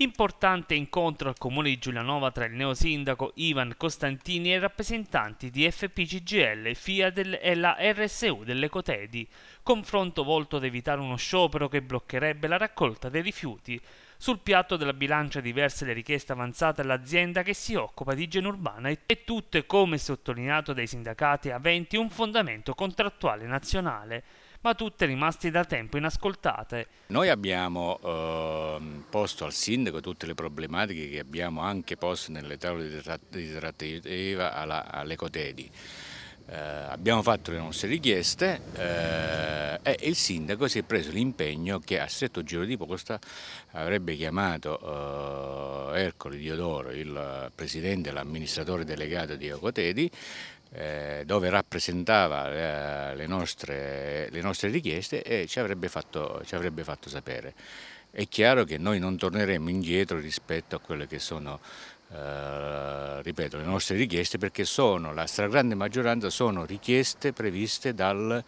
Importante incontro al comune di Giulianova tra il neosindaco Ivan Costantini e i rappresentanti di FPCGL, FIA e la RSU dell'Ecotedi. Confronto volto ad evitare uno sciopero che bloccherebbe la raccolta dei rifiuti. Sul piatto della bilancia diverse le richieste avanzate all'azienda che si occupa di igiene urbana e tutte, come sottolineato dai sindacati aventi, un fondamento contrattuale nazionale ma tutte rimaste da tempo inascoltate. Noi abbiamo eh, posto al sindaco tutte le problematiche che abbiamo anche posto nelle tavole di trattativa all'Ecotedi. Eh, abbiamo fatto le nostre richieste. Eh, e eh, il sindaco si è preso l'impegno che a stretto giro di posta avrebbe chiamato eh, Ercole Diodoro, il presidente e l'amministratore delegato di Ocotedi, eh, dove rappresentava eh, le, nostre, le, nostre, richieste e ci avrebbe, fatto, ci avrebbe fatto sapere. È chiaro che noi non torneremo indietro rispetto a quelle che sono eh, ripeto, le nostre richieste perché sono, la stragrande maggioranza sono richieste previste dal,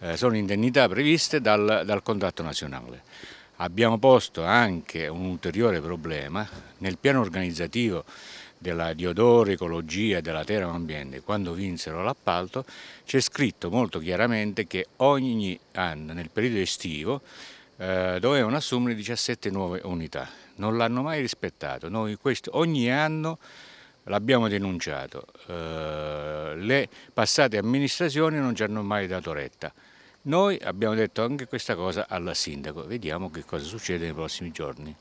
eh, sono indennità previste dal, dal contratto nazionale. Abbiamo posto anche un ulteriore problema nel piano organizzativo della Diodoro Ecologia e della Terra Ambiente, quando vinsero l'appalto, c'è scritto molto chiaramente che ogni anno, nel periodo estivo, eh, dovevano assumere 17 nuove unità. Non l'hanno mai rispettato. Questo, ogni anno l'abbiamo denunciato, eh, le passate amministrazioni non ci hanno mai dato retta. Noi abbiamo detto anche questa cosa al sindaco, vediamo che cosa succede nei prossimi giorni.